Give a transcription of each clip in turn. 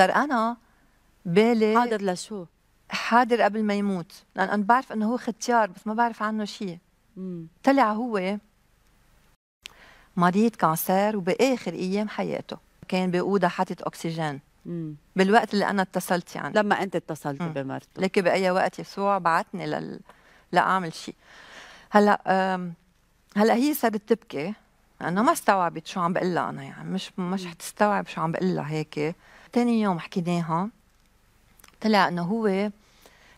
صار انا بالي حاضر لشو؟ حاضر قبل ما يموت لان انا بعرف انه هو ختيار بس ما بعرف عنه شيء طلع هو مريض كانسير وباخر ايام حياته كان باوضه حاطط اكسجين مم. بالوقت اللي انا اتصلت يعني لما انت اتصلت بمرته لك باي وقت يسوع بعتني لل... لاعمل شيء هلا أم... هلا هي صارت تبكي انا ما استوعبت شو عم بقول انا يعني مش مش حتستوعب شو عم بقول هيك تاني يوم حكيناها طلع انه هو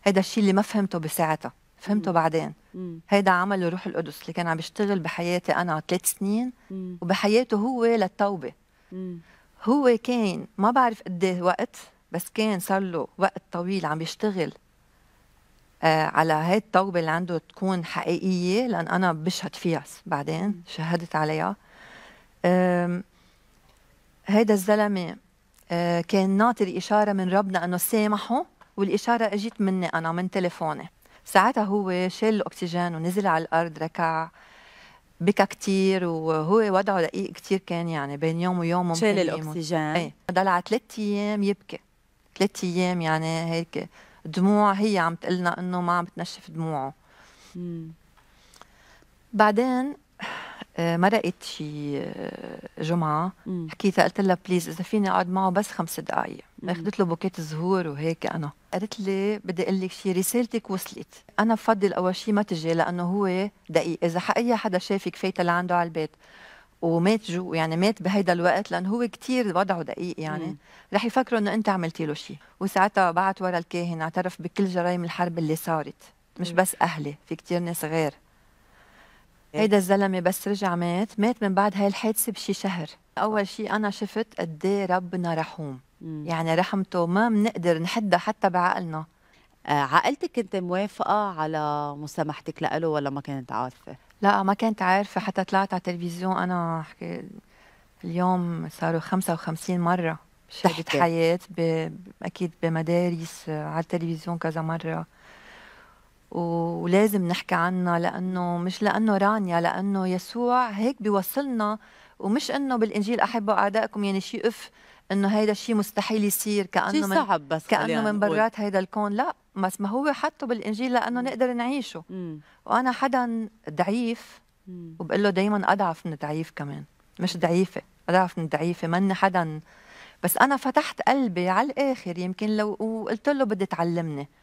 هيدا الشيء اللي ما فهمته بساعتها فهمته مم. بعدين مم. هيدا عمل روح القدس اللي كان عم يشتغل بحياتي انا ثلاث سنين مم. وبحياته هو للتوبه مم. هو كان ما بعرف قد إيه وقت بس كان صار له وقت طويل عم يشتغل آه على هاي التوبه اللي عنده تكون حقيقيه لان انا بشهد فيها بعدين شهدت عليها هيدا الزلمه آه، كان ناطر إشارة من ربنا أنه سامحه والإشارة أجيت مني أنا من تليفوني ساعتها هو شال الأكسجين ونزل على الأرض ركع بكى كتير وهو وضعه دقيق كتير كان يعني بين يوم ويوم شال الأكسجين ايه ضل على ثلاث أيام يبكي ثلاث أيام يعني هيك دموع هي عم تقلنا إنه ما عم تنشف دموعه مم. بعدين آه، ما لقيت شي آه، جمعه حكيتها قلت لها بليز اذا فيني اقعد معه بس خمس دقائق اخذت له بوكيت زهور وهيك انا قالت لي بدي اقول لك شي رسالتك وصلت انا بفضل اول شي ما تجي لانه هو دقيق اذا أي حدا شافك فايته لعنده على البيت ومات جو يعني مات بهيدا الوقت لانه هو كتير وضعه دقيق يعني مم. رح يفكروا انه انت عملتي له شيء وساعتها بعت ورا الكاهن اعترف بكل جرائم الحرب اللي صارت مش بس اهلي في كتير ناس غير إيه؟ هيدا الزلمه بس رجع مات مات من بعد هاي الحادثه بشي شهر اول شيء انا شفت قد إيه ربنا رحوم مم. يعني رحمته ما بنقدر نحدها حتى بعقلنا آه، عائلتك كنت موافقه على مسامحتك له ولا ما كانت عارفه لا ما كانت عارفه حتى طلعت على التلفزيون انا حكي اليوم صاروا 55 مره شهدت حياه ب... اكيد بمدارس على التلفزيون كذا مره ولازم نحكي عنها لانه مش لانه رانيا لانه يسوع هيك بيوصلنا ومش انه بالانجيل احبوا اعدائكم يعني شيء اف انه هيدا الشيء مستحيل يصير كانه شيء صعب بس كانه من برات هيدا الكون لا بس ما هو حطه بالانجيل لانه م. نقدر نعيشه م. وانا حدا ضعيف وبقول له دائما اضعف من ضعيف كمان مش ضعيفه اضعف من ضعيفه من حدا بس انا فتحت قلبي على الاخر يمكن لو وقلت له بدي تعلمني